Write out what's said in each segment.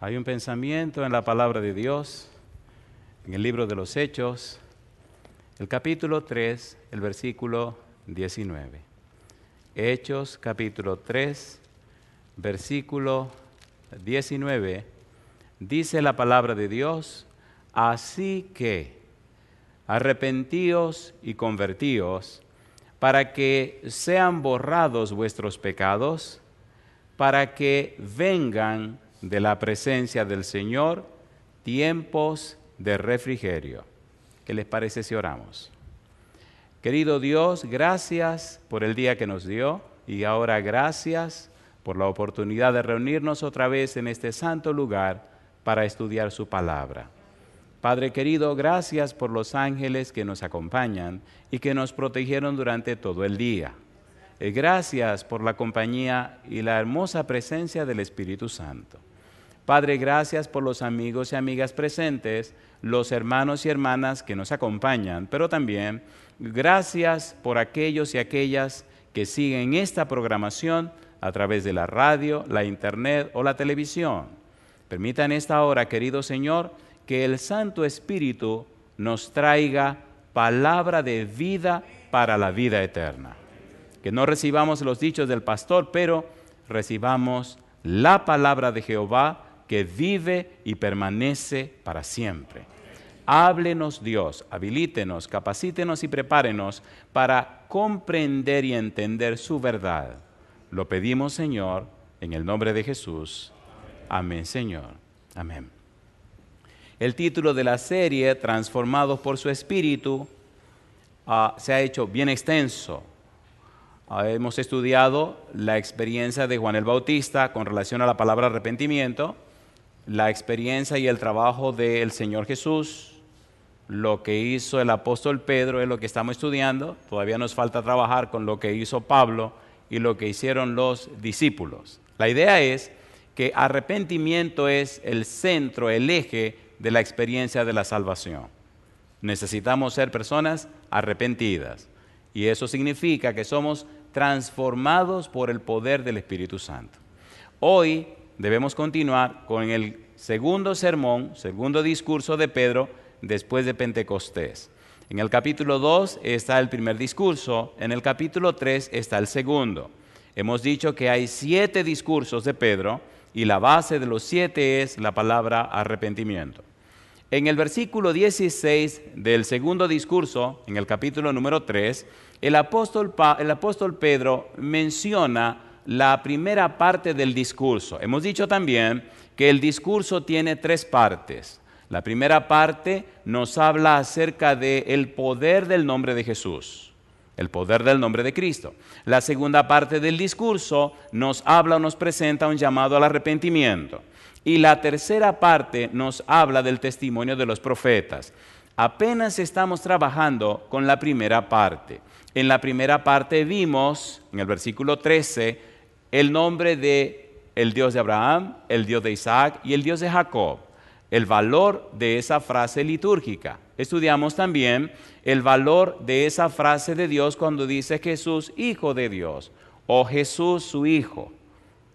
Hay un pensamiento en la palabra de Dios, en el libro de los Hechos, el capítulo 3, el versículo 19. Hechos capítulo 3, versículo 19, dice la palabra de Dios, así que arrepentíos y convertíos para que sean borrados vuestros pecados, para que vengan de la presencia del Señor, tiempos de refrigerio. ¿Qué les parece si oramos? Querido Dios, gracias por el día que nos dio y ahora gracias por la oportunidad de reunirnos otra vez en este santo lugar para estudiar su palabra. Padre querido, gracias por los ángeles que nos acompañan y que nos protegieron durante todo el día. Eh, gracias por la compañía y la hermosa presencia del Espíritu Santo. Padre, gracias por los amigos y amigas presentes, los hermanos y hermanas que nos acompañan, pero también gracias por aquellos y aquellas que siguen esta programación a través de la radio, la internet o la televisión. Permitan esta hora, querido Señor, que el Santo Espíritu nos traiga palabra de vida para la vida eterna. Que no recibamos los dichos del pastor, pero recibamos la palabra de Jehová que vive y permanece para siempre. Háblenos Dios, habilítenos, capacítenos y prepárenos para comprender y entender su verdad. Lo pedimos, Señor, en el nombre de Jesús. Amén, Señor. Amén. El título de la serie, Transformados por su Espíritu, ah, se ha hecho bien extenso. Ah, hemos estudiado la experiencia de Juan el Bautista con relación a la palabra arrepentimiento la experiencia y el trabajo del Señor Jesús, lo que hizo el apóstol Pedro es lo que estamos estudiando, todavía nos falta trabajar con lo que hizo Pablo y lo que hicieron los discípulos. La idea es que arrepentimiento es el centro, el eje de la experiencia de la salvación. Necesitamos ser personas arrepentidas y eso significa que somos transformados por el poder del Espíritu Santo. Hoy debemos continuar con el segundo sermón, segundo discurso de Pedro después de Pentecostés. En el capítulo 2 está el primer discurso, en el capítulo 3 está el segundo. Hemos dicho que hay siete discursos de Pedro y la base de los siete es la palabra arrepentimiento. En el versículo 16 del segundo discurso, en el capítulo número 3, el apóstol, el apóstol, Pedro menciona la primera parte del discurso. Hemos dicho también que el discurso tiene tres partes. La primera parte nos habla acerca del el poder del nombre de Jesús, el poder del nombre de Cristo. La segunda parte del discurso nos habla o nos presenta un llamado al arrepentimiento. Y la tercera parte nos habla del testimonio de los profetas. Apenas estamos trabajando con la primera parte. En la primera parte vimos, en el versículo 13, el nombre de el Dios de Abraham, el Dios de Isaac y el Dios de Jacob. El valor de esa frase litúrgica. Estudiamos también el valor de esa frase de Dios cuando dice Jesús, Hijo de Dios, o Jesús su Hijo.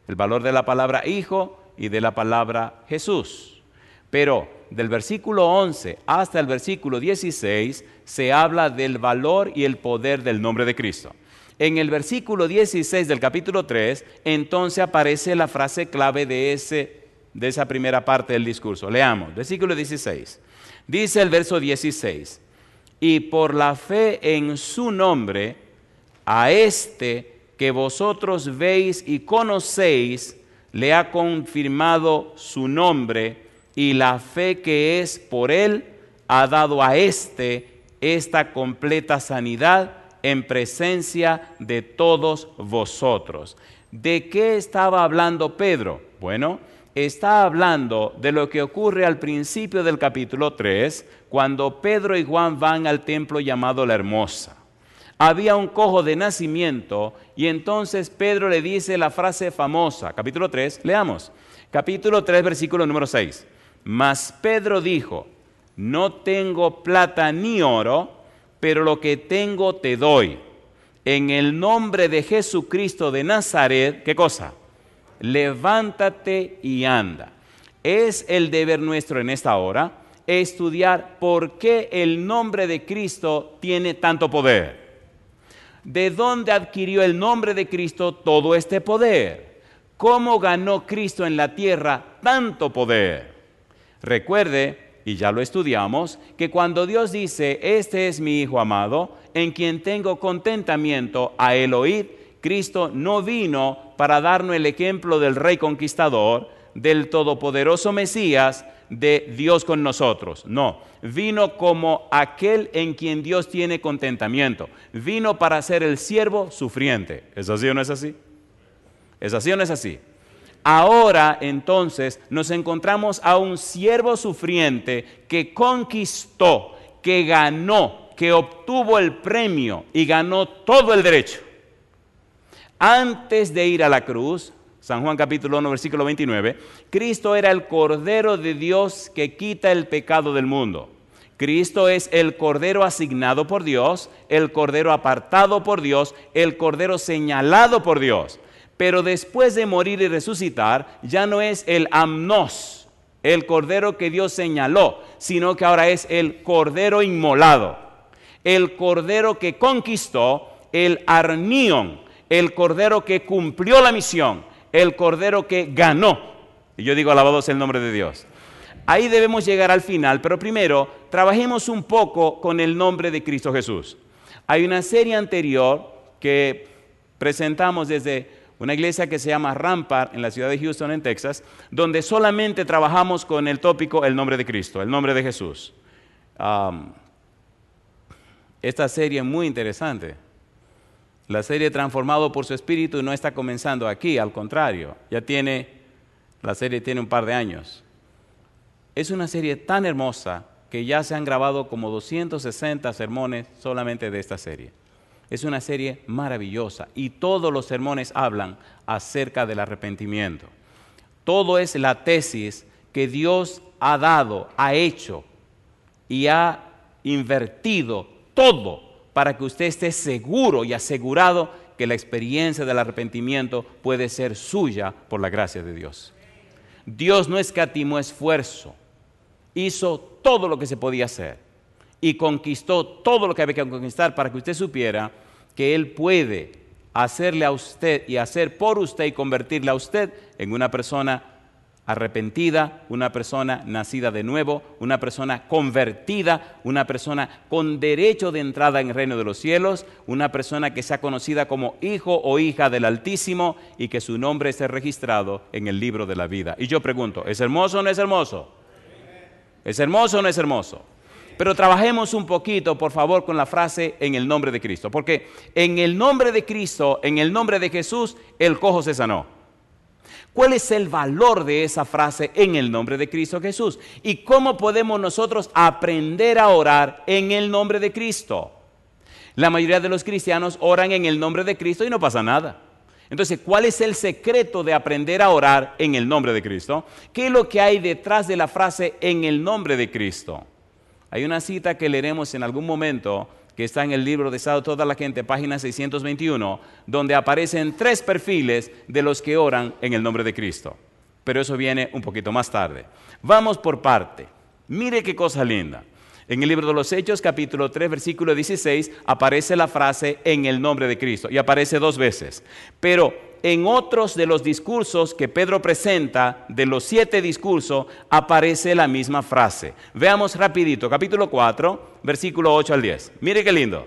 El valor de la palabra Hijo y de la palabra Jesús. Pero del versículo 11 hasta el versículo 16 se habla del valor y el poder del nombre de Cristo. En el versículo 16 del capítulo 3, entonces aparece la frase clave de, ese, de esa primera parte del discurso. Leamos, versículo 16. Dice el verso 16, y por la fe en su nombre, a este que vosotros veis y conocéis, le ha confirmado su nombre y la fe que es por él ha dado a este esta completa sanidad en presencia de todos vosotros. ¿De qué estaba hablando Pedro? Bueno, está hablando de lo que ocurre al principio del capítulo 3, cuando Pedro y Juan van al templo llamado La Hermosa. Había un cojo de nacimiento y entonces Pedro le dice la frase famosa, capítulo 3, leamos, capítulo 3, versículo número 6. Mas Pedro dijo, no tengo plata ni oro, pero lo que tengo te doy. En el nombre de Jesucristo de Nazaret, ¿qué cosa? Levántate y anda. Es el deber nuestro en esta hora estudiar por qué el nombre de Cristo tiene tanto poder. ¿De dónde adquirió el nombre de Cristo todo este poder? ¿Cómo ganó Cristo en la tierra tanto poder? Recuerde y ya lo estudiamos, que cuando Dios dice, este es mi Hijo amado, en quien tengo contentamiento a él oír, Cristo no vino para darnos el ejemplo del Rey conquistador, del todopoderoso Mesías, de Dios con nosotros. No, vino como aquel en quien Dios tiene contentamiento. Vino para ser el siervo sufriente. ¿Es así o no es así? ¿Es así o no es así? Ahora entonces nos encontramos a un siervo sufriente que conquistó, que ganó, que obtuvo el premio y ganó todo el derecho. Antes de ir a la cruz, San Juan capítulo 1, versículo 29, Cristo era el Cordero de Dios que quita el pecado del mundo. Cristo es el Cordero asignado por Dios, el Cordero apartado por Dios, el Cordero señalado por Dios pero después de morir y resucitar, ya no es el amnos, el cordero que Dios señaló, sino que ahora es el cordero inmolado, el cordero que conquistó el arnión, el cordero que cumplió la misión, el cordero que ganó. Y yo digo, alabado sea el nombre de Dios. Ahí debemos llegar al final, pero primero trabajemos un poco con el nombre de Cristo Jesús. Hay una serie anterior que presentamos desde una iglesia que se llama Rampart en la ciudad de Houston, en Texas, donde solamente trabajamos con el tópico el nombre de Cristo, el nombre de Jesús. esta serie es muy interesante. La serie Transformado por su Espíritu no está comenzando aquí, al contrario, ya tiene, la serie tiene un par de años. Es una serie tan hermosa que ya se han grabado como 260 sermones solamente de esta serie. Es una serie maravillosa y todos los sermones hablan acerca del arrepentimiento. Todo es la tesis que Dios ha dado, ha hecho y ha invertido todo para que usted esté seguro y asegurado que la experiencia del arrepentimiento puede ser suya por la gracia de Dios. Dios no escatimó esfuerzo, hizo todo lo que se podía hacer y conquistó todo lo que había que conquistar para que usted supiera que Él puede hacerle a usted y hacer por usted y convertirle a usted en una persona arrepentida, una persona nacida de nuevo, una persona convertida, una persona con derecho de entrada en el reino de los cielos, una persona que sea conocida como hijo o hija del Altísimo y que su nombre esté registrado en el libro de la vida. Y yo pregunto, ¿es hermoso o no es hermoso? ¿Es hermoso o no es hermoso? pero trabajemos un poquito, por favor, con la frase en el nombre de Cristo, porque en el nombre de Cristo, en el nombre de Jesús, el cojo se sanó. ¿Cuál es el valor de esa frase en el nombre de Cristo Jesús? ¿Y cómo podemos nosotros aprender a orar en el nombre de Cristo? La mayoría de los cristianos oran en el nombre de Cristo y no pasa nada. Entonces, ¿cuál es el secreto de aprender a orar en el nombre de Cristo? ¿Qué es lo que hay detrás de la frase en el nombre de Cristo? Hay una cita que leeremos en algún momento que está en el libro de Estado Toda la Gente, página 621, donde aparecen tres perfiles de los que oran en el nombre de Cristo. Pero eso viene un poquito más tarde. Vamos por parte. Mire qué cosa linda. En el libro de los Hechos, capítulo 3, versículo 16, aparece la frase en el nombre de Cristo y aparece dos veces. Pero en otros de los discursos que Pedro presenta, de los siete discursos, aparece la misma frase. Veamos rapidito, capítulo 4, versículo 8 al 10. Mire qué lindo.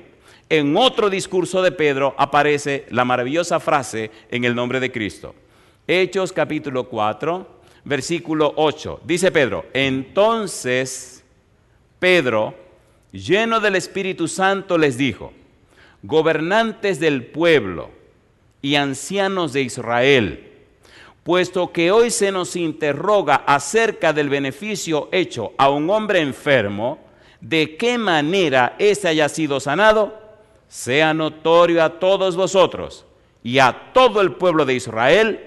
En otro discurso de Pedro aparece la maravillosa frase en el nombre de Cristo. Hechos capítulo 4, versículo 8. Dice Pedro, entonces Pedro, lleno del Espíritu Santo, les dijo, gobernantes del pueblo y ancianos de Israel, puesto que hoy se nos interroga acerca del beneficio hecho a un hombre enfermo, de qué manera éste haya sido sanado, sea notorio a todos vosotros y a todo el pueblo de Israel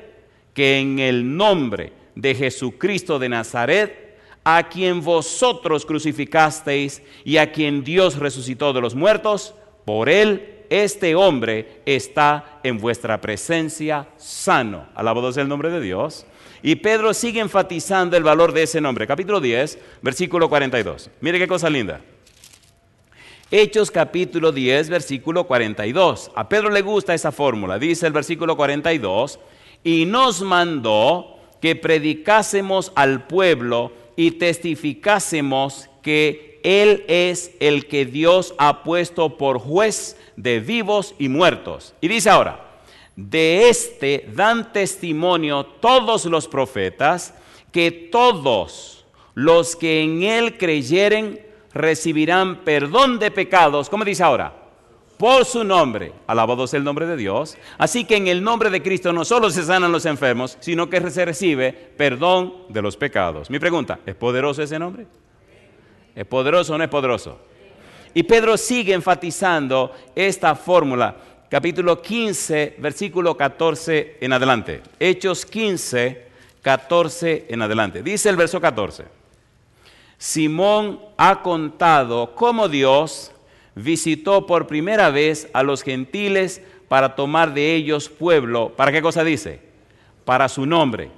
que en el nombre de Jesucristo de Nazaret, a quien vosotros crucificasteis y a quien Dios resucitó de los muertos, por él este hombre está en vuestra presencia sano. Alabado sea el nombre de Dios. Y Pedro sigue enfatizando el valor de ese nombre. Capítulo 10, versículo 42. Mire qué cosa linda. Hechos capítulo 10, versículo 42. A Pedro le gusta esa fórmula. Dice el versículo 42, y nos mandó que predicásemos al pueblo y testificásemos que Él es el que Dios ha puesto por juez de vivos y muertos. Y dice ahora, de este dan testimonio todos los profetas, que todos los que en Él creyeren recibirán perdón de pecados, como dice ahora, por su nombre. Alabado sea el nombre de Dios. Así que en el nombre de Cristo no solo se sanan los enfermos, sino que se recibe perdón de los pecados. Mi pregunta, ¿es poderoso ese nombre? ¿Es poderoso o no es poderoso? Y Pedro sigue enfatizando esta fórmula. Capítulo 15, versículo 14 en adelante. Hechos 15, 14 en adelante. Dice el verso 14. Simón ha contado cómo Dios visitó por primera vez a los gentiles para tomar de ellos pueblo. ¿Para qué cosa dice? Para su nombre.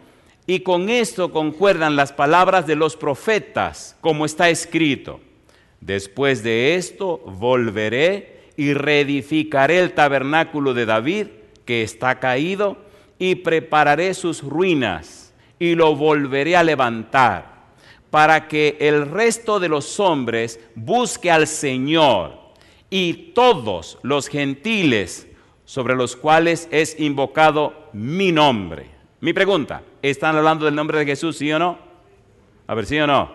Y con esto concuerdan las palabras de los profetas, como está escrito. Después de esto volveré y reedificaré el tabernáculo de David, que está caído, y prepararé sus ruinas, y lo volveré a levantar, para que el resto de los hombres busque al Señor y todos los gentiles sobre los cuales es invocado mi nombre. Mi pregunta, ¿están hablando del nombre de Jesús, sí o no? A ver, sí o no.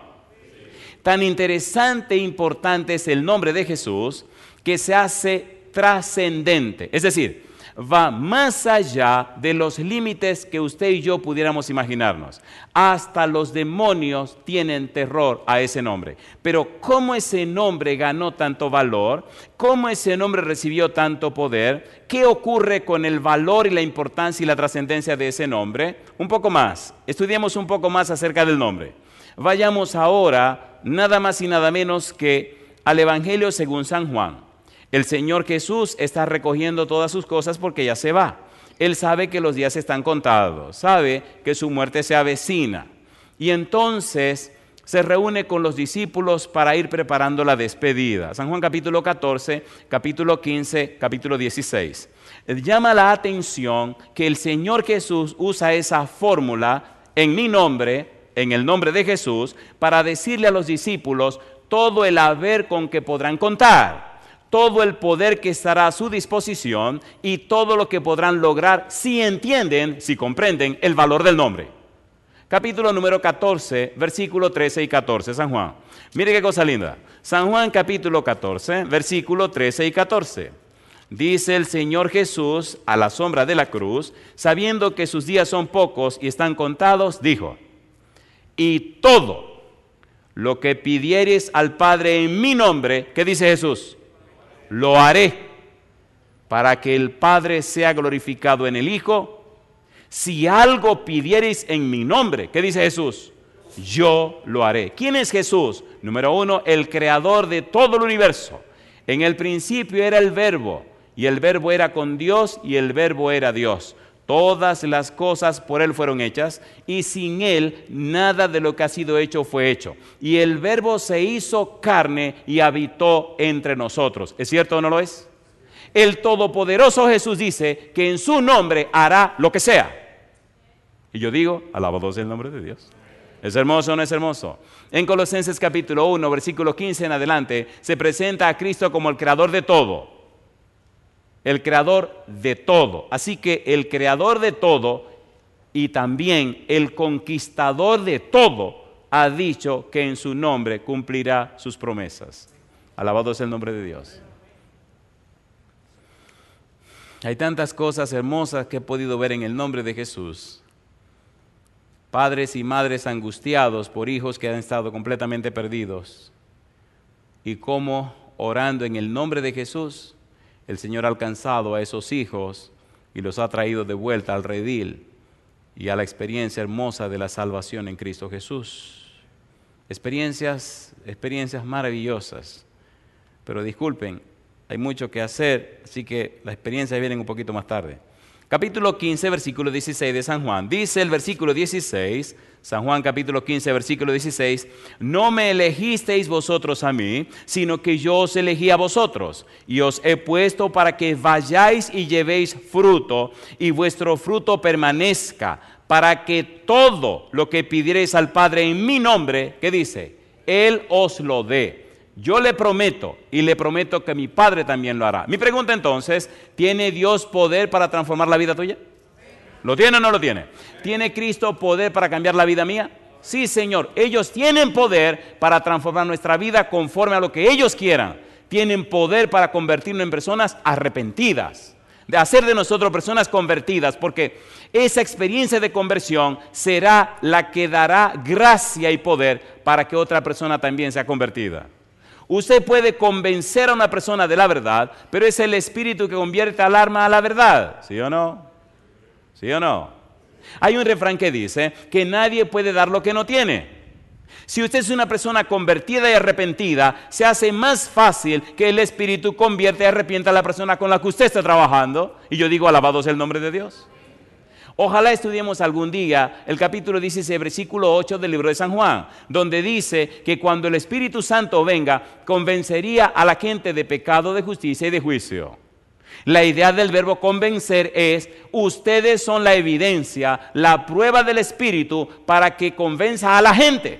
Tan interesante e importante es el nombre de Jesús que se hace trascendente. Es decir, va más allá de los límites que usted y yo pudiéramos imaginarnos. Hasta los demonios tienen terror a ese nombre. Pero ¿cómo ese nombre ganó tanto valor? ¿Cómo ese nombre recibió tanto poder? ¿Qué ocurre con el valor y la importancia y la trascendencia de ese nombre? Un poco más. Estudiemos un poco más acerca del nombre. Vayamos ahora nada más y nada menos que al Evangelio según San Juan el Señor Jesús está recogiendo todas sus cosas porque ya se va. Él sabe que los días están contados, sabe que su muerte se avecina. Y entonces se reúne con los discípulos para ir preparando la despedida. San Juan capítulo 14, capítulo 15, capítulo 16. Llama la atención que el Señor Jesús usa esa fórmula en mi nombre, en el nombre de Jesús, para decirle a los discípulos todo el haber con que podrán contar todo el poder que estará a su disposición y todo lo que podrán lograr si entienden, si comprenden el valor del nombre. Capítulo número 14, versículo 13 y 14, San Juan. Mire qué cosa linda. San Juan capítulo 14, versículo 13 y 14. Dice el Señor Jesús a la sombra de la cruz, sabiendo que sus días son pocos y están contados, dijo, y todo lo que pidieres al Padre en mi nombre, ¿qué dice Jesús? lo haré para que el Padre sea glorificado en el Hijo. Si algo pidiereis en mi nombre, ¿qué dice Jesús? Yo lo haré. ¿Quién es Jesús? Número uno, el creador de todo el universo. En el principio era el verbo, y el verbo era con Dios, y el verbo era Dios. Todas las cosas por Él fueron hechas y sin Él nada de lo que ha sido hecho fue hecho. Y el verbo se hizo carne y habitó entre nosotros. ¿Es cierto o no lo es? El Todopoderoso Jesús dice que en su nombre hará lo que sea. Y yo digo, alabado sea el nombre de Dios. ¿Es hermoso o no es hermoso? En Colosenses capítulo 1, versículo 15 en adelante, se presenta a Cristo como el creador de todo el creador de todo. Así que el creador de todo y también el conquistador de todo ha dicho que en su nombre cumplirá sus promesas. Alabado es el nombre de Dios. Hay tantas cosas hermosas que he podido ver en el nombre de Jesús. Padres y madres angustiados por hijos que han estado completamente perdidos. Y cómo orando en el nombre de Jesús, el Señor ha alcanzado a esos hijos y los ha traído de vuelta al redil y a la experiencia hermosa de la salvación en Cristo Jesús. Experiencias, experiencias maravillosas. Pero disculpen, hay mucho que hacer, así que las experiencias vienen un poquito más tarde. Capítulo 15, versículo 16 de San Juan. Dice el versículo 16, San Juan capítulo 15, versículo 16, no me elegisteis vosotros a mí, sino que yo os elegí a vosotros, y os he puesto para que vayáis y llevéis fruto, y vuestro fruto permanezca, para que todo lo que pidiereis al Padre en mi nombre, que dice? Él os lo dé. Yo le prometo y le prometo que mi Padre también lo hará. Mi pregunta entonces, ¿tiene Dios poder para transformar la vida tuya? ¿Lo tiene o no lo tiene? ¿Tiene Cristo poder para cambiar la vida mía? Sí, Señor, ellos tienen poder para transformar nuestra vida conforme a lo que ellos quieran. Tienen poder para convertirnos en personas arrepentidas, de hacer de nosotros personas convertidas, porque esa experiencia de conversión será la que dará gracia y poder para que otra persona también sea convertida. Usted puede convencer a una persona de la verdad, pero es el espíritu que convierte al arma a la verdad, ¿sí o no? ¿Sí o no? Hay un refrán que dice que nadie puede dar lo que no tiene. Si usted es una persona convertida y arrepentida, se hace más fácil que el Espíritu convierta y arrepienta a la persona con la que usted está trabajando. Y yo digo, alabado sea el nombre de Dios. Ojalá estudiemos algún día el capítulo 16, versículo 8 del libro de San Juan, donde dice que cuando el Espíritu Santo venga, convencería a la gente de pecado, de justicia y de juicio. La idea del verbo convencer es, ustedes son la evidencia, la prueba del Espíritu para que convenza a la gente.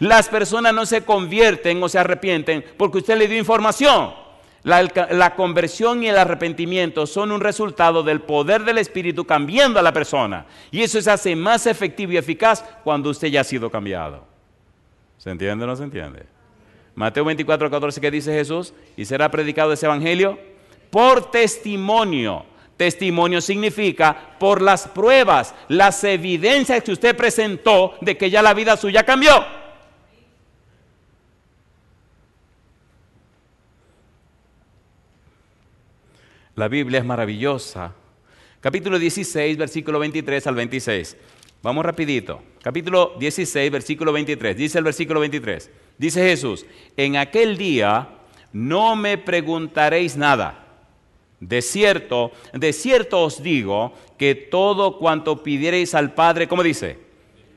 Las personas no se convierten o se arrepienten porque usted le dio información. La, conversión y el arrepentimiento son un resultado del poder del Espíritu cambiando a la persona. Y eso se hace más efectivo y eficaz cuando usted ya ha sido cambiado. ¿Se entiende o no se entiende? Mateo 24, 14, ¿qué dice Jesús? Y será predicado ese evangelio por testimonio. Testimonio significa por las pruebas, las evidencias que usted presentó de que ya la vida suya cambió. La Biblia es maravillosa. Capítulo 16, versículo 23 al 26. Vamos rapidito. Capítulo 16, versículo 23. Dice el versículo 23. Dice Jesús, en aquel día no me preguntaréis nada. De cierto, de cierto os digo que todo cuanto pidiereis al Padre, ¿cómo dice,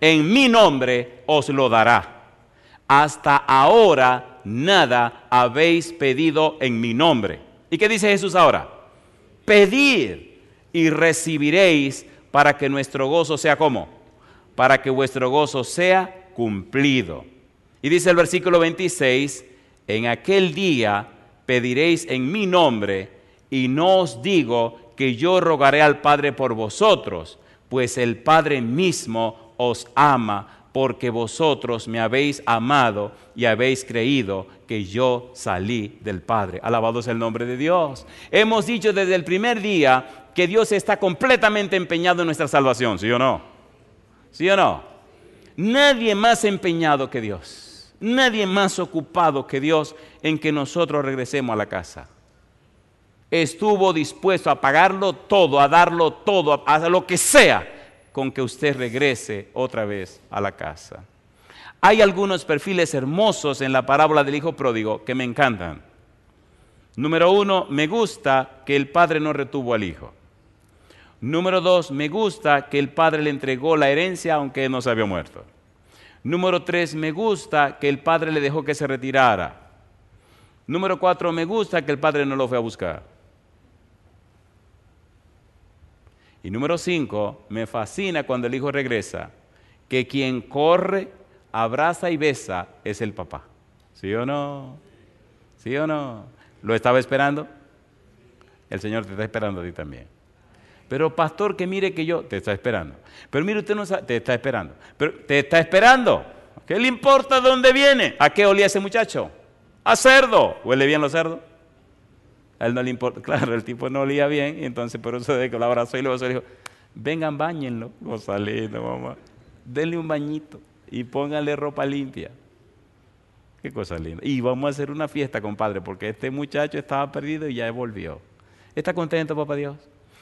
en mi nombre os lo dará. Hasta ahora nada habéis pedido en mi nombre. ¿Y qué dice Jesús ahora? Pedir y recibiréis para que nuestro gozo sea como? Para que vuestro gozo sea cumplido. Y dice el versículo 26, en aquel día pediréis en mi nombre y no os digo que yo rogaré al Padre por vosotros, pues el Padre mismo os ama porque vosotros me habéis amado y habéis creído que yo salí del Padre. Alabado es el nombre de Dios. Hemos dicho desde el primer día que Dios está completamente empeñado en nuestra salvación, ¿sí o no? ¿Sí o no? Nadie más empeñado que Dios, nadie más ocupado que Dios en que nosotros regresemos a la casa. Estuvo dispuesto a pagarlo todo, a darlo todo, a lo que sea con que usted regrese otra vez a la casa. Hay algunos perfiles hermosos en la parábola del Hijo Pródigo que me encantan. Número uno, me gusta que el Padre no retuvo al Hijo. Número dos, me gusta que el Padre le entregó la herencia aunque no se había muerto. Número tres, me gusta que el Padre le dejó que se retirara. Número cuatro, me gusta que el Padre no lo fue a buscar. Y número cinco, me fascina cuando el hijo regresa, que quien corre, abraza y besa es el papá. ¿Sí o no? ¿Sí o no? ¿Lo estaba esperando? El Señor te está esperando a ti también. Pero pastor, que mire que yo te está esperando. Pero mire usted no sabe, te está esperando. Pero te está esperando. ¿Qué le importa dónde viene? ¿A qué olía ese muchacho? A cerdo. ¿Huele bien los cerdos? él no le importa, claro, el tipo no olía bien, entonces por eso de que lo abrazó y luego le dijo, vengan, bañenlo, linda mamá, denle un bañito y pónganle ropa limpia. Qué cosa linda. Y vamos a hacer una fiesta, compadre, porque este muchacho estaba perdido y ya volvió. ¿Está contento, papá Dios?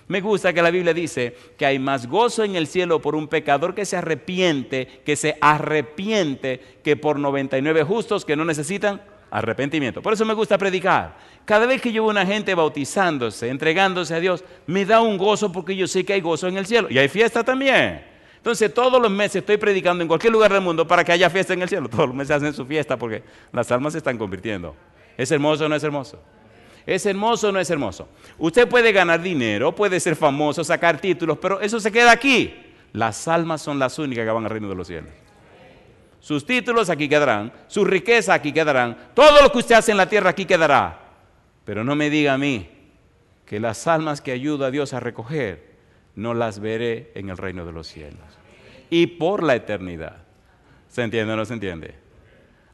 Me gusta que la Biblia dice que hay más gozo en el cielo por un pecador que se arrepiente, que se arrepiente, que por 99 justos que no necesitan arrepentimiento. Por eso me gusta predicar. Cada vez que yo veo una gente bautizándose, entregándose a Dios, me da un gozo porque yo sé que hay gozo en el cielo. Y hay fiesta también. Entonces todos los meses estoy predicando en cualquier lugar del mundo para que haya fiesta en el cielo. Todos los meses hacen su fiesta porque las almas se están convirtiendo. ¿Es hermoso o no es hermoso? ¿Es hermoso o no es hermoso? Usted puede ganar dinero, puede ser famoso, sacar títulos, pero eso se queda aquí. Las almas son las únicas que van al reino de los cielos. Sus títulos aquí quedarán, su riqueza aquí quedarán, todo lo que usted hace en la tierra aquí quedará pero no me diga a mí que las almas que ayuda a Dios a recoger, no las veré en el reino de los cielos. Y por la eternidad. ¿Se entiende o no se entiende?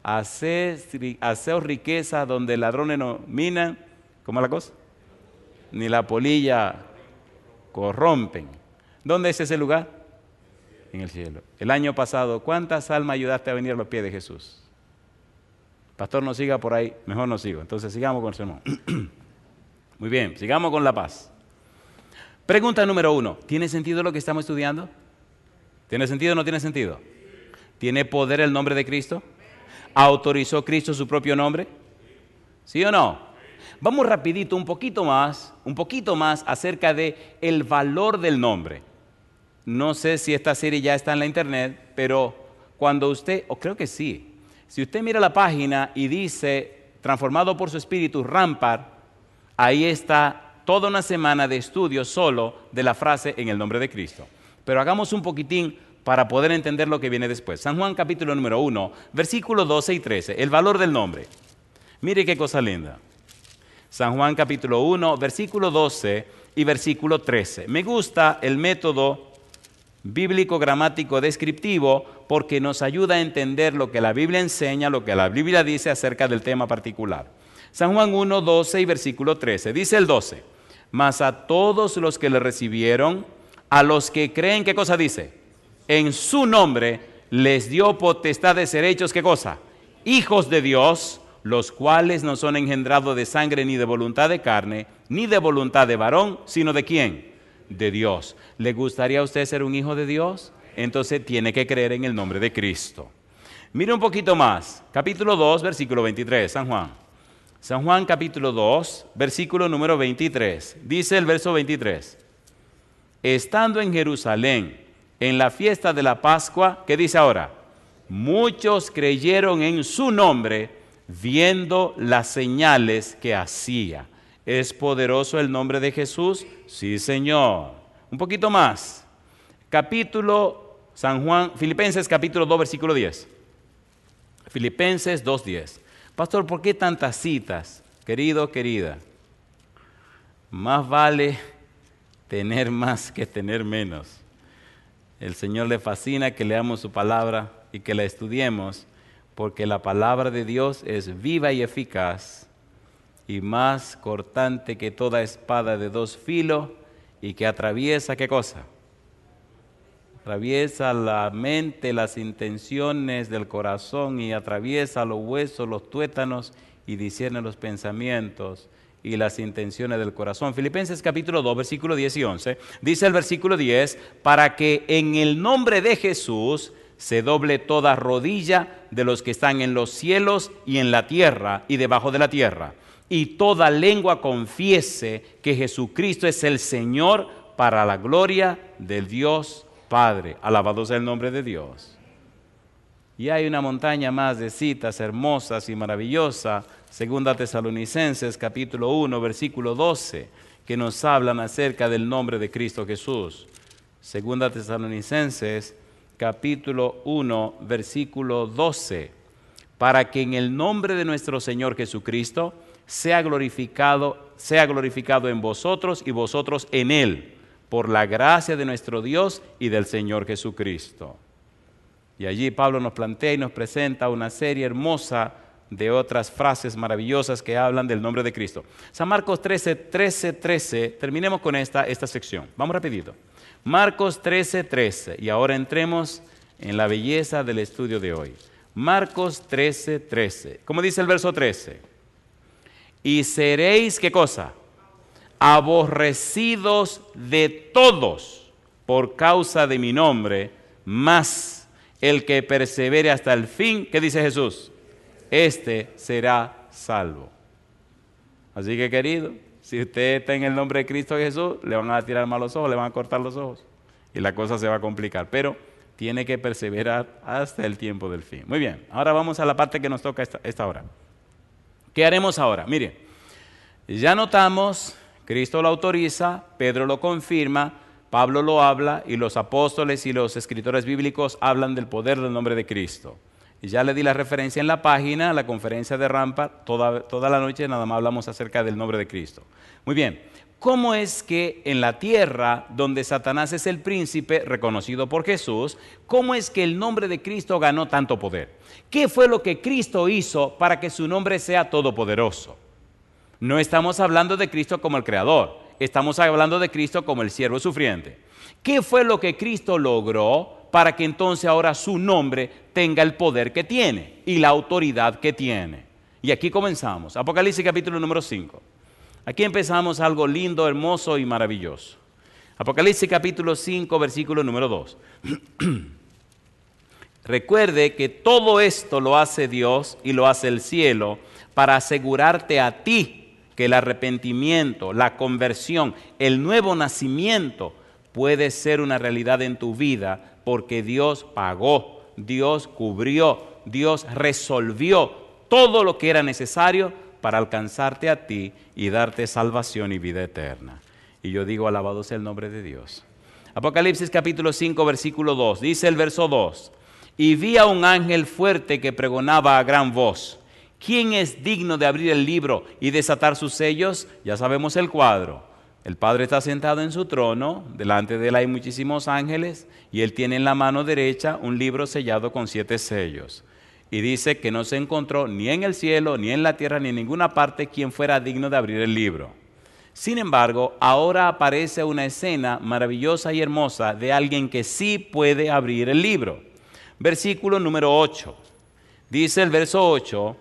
Haceos riqueza donde ladrones no minan. ¿Cómo es la cosa? Ni la polilla corrompen. ¿Dónde es ese lugar? En el cielo. El año pasado, ¿cuántas almas ayudaste a venir a los pies de Jesús? Pastor, no siga por ahí, mejor no sigo. Entonces sigamos con el sermón. Muy bien, sigamos con la paz. Pregunta número uno, ¿tiene sentido lo que estamos estudiando? ¿Tiene sentido o no tiene sentido? ¿Tiene poder el nombre de Cristo? ¿Autorizó Cristo su propio nombre? ¿Sí o no? Vamos rapidito, un poquito más, un poquito más acerca de el valor del nombre. No sé si esta serie ya está en la internet, pero cuando usted, o creo que sí, si usted mira la página y dice, transformado por su espíritu, rampar, ahí está toda una semana de estudio solo de la frase en el nombre de Cristo. Pero hagamos un poquitín para poder entender lo que viene después. San Juan capítulo número 1, versículo 12 y 13, el valor del nombre. Mire qué cosa linda. San Juan capítulo 1, versículo 12 y versículo 13. Me gusta el método bíblico, gramático, descriptivo, porque nos ayuda a entender lo que la Biblia enseña, lo que la Biblia dice acerca del tema particular. San Juan 1, 12 y versículo 13. Dice el 12, mas a todos los que le recibieron, a los que creen, ¿qué cosa dice? En su nombre les dio potestad de ser hechos, ¿qué cosa? Hijos de Dios, los cuales no son engendrados de sangre ni de voluntad de carne, ni de voluntad de varón, sino de quién? de Dios. ¿Le gustaría a usted ser un hijo de Dios? Entonces tiene que creer en el nombre de Cristo. Mire un poquito más. Capítulo 2, versículo 23, San Juan. San Juan capítulo 2, versículo número 23. Dice el verso 23. Estando en Jerusalén, en la fiesta de la Pascua, ¿qué dice ahora? Muchos creyeron en su nombre viendo las señales que hacía. ¿Es poderoso el nombre de Jesús? Sí, Señor. Un poquito más. Capítulo San Juan, Filipenses capítulo 2, versículo 10. Filipenses 10. Pastor, ¿por qué tantas citas? Querido, querida, más vale tener más que tener menos. El Señor le fascina que leamos su palabra y que la estudiemos, porque la palabra de Dios es viva y eficaz y más cortante que toda espada de dos filos y que atraviesa qué cosa? Atraviesa la mente, las intenciones del corazón y atraviesa los huesos, los tuétanos y discierne los pensamientos y las intenciones del corazón. Filipenses capítulo 2, versículo 10 y 11. Dice el versículo 10, para que en el nombre de Jesús se doble toda rodilla de los que están en los cielos y en la tierra y debajo de la tierra y toda lengua confiese que Jesucristo es el Señor para la gloria de Dios Padre. Alabado sea el nombre de Dios. Y hay una montaña más de citas hermosas y maravillosas, segunda Tesalonicenses capítulo 1, versículo 12, que nos hablan acerca del nombre de Cristo Jesús. Segunda Tesalonicenses capítulo 1, versículo 12, para que en el nombre de nuestro Señor Jesucristo, sea glorificado, sea glorificado en vosotros y vosotros en Él, por la gracia de nuestro Dios y del Señor Jesucristo. Y allí Pablo nos plantea y nos presenta una serie hermosa de otras frases maravillosas que hablan del nombre de Cristo. San Marcos 13, 13, 13, terminemos con esta, esta sección. Vamos rapidito. Marcos 13, 13, y ahora entremos en la belleza del estudio de hoy. Marcos 13, 13. ¿Cómo dice el verso 13? y seréis, ¿qué cosa? Aborrecidos de todos por causa de mi nombre, más el que persevere hasta el fin, ¿qué dice Jesús? Este será salvo. Así que querido, si usted está en el nombre de Cristo Jesús, le van a tirar malos ojos, le van a cortar los ojos y la cosa se va a complicar. Pero tiene que perseverar hasta el tiempo del fin. Muy bien, ahora vamos a la parte que nos toca esta, esta hora. ¿Qué haremos ahora? Mire, ya notamos, Cristo lo autoriza, Pedro lo confirma, Pablo lo habla y los apóstoles y los escritores bíblicos hablan del poder del nombre de Cristo. Y ya le di la referencia en la página, la conferencia de Rampa, toda, toda la noche nada más hablamos acerca del nombre de Cristo. Muy bien, ¿Cómo es que en la tierra, donde Satanás es el príncipe, reconocido por Jesús, cómo es que el nombre de Cristo ganó tanto poder? ¿Qué fue lo que Cristo hizo para que su nombre sea todopoderoso? No estamos hablando de Cristo como el creador, estamos hablando de Cristo como el siervo sufriente. ¿Qué fue lo que Cristo logró para que entonces ahora su nombre tenga el poder que tiene y la autoridad que tiene? Y aquí comenzamos, Apocalipsis capítulo número 5. Aquí empezamos algo lindo, hermoso y maravilloso. Apocalipsis capítulo 5, versículo número 2. Recuerde que todo esto lo hace Dios y lo hace el cielo para asegurarte a ti que el arrepentimiento, la conversión, el nuevo nacimiento puede ser una realidad en tu vida porque Dios pagó, Dios cubrió, Dios resolvió todo lo que era necesario para alcanzarte a ti y darte salvación y vida eterna. Y yo digo, alabado sea el nombre de Dios. Apocalipsis capítulo 5, versículo 2. Dice el verso 2. Y vi a un ángel fuerte que pregonaba a gran voz. ¿Quién es digno de abrir el libro y desatar sus sellos? Ya sabemos el cuadro. El Padre está sentado en su trono, delante de él hay muchísimos ángeles, y él tiene en la mano derecha un libro sellado con siete sellos y dice que no se encontró ni en el cielo, ni en la tierra, ni en ninguna parte quien fuera digno de abrir el libro. Sin embargo, ahora aparece una escena maravillosa y hermosa de alguien que sí puede abrir el libro. Versículo número 8. Dice el verso 8,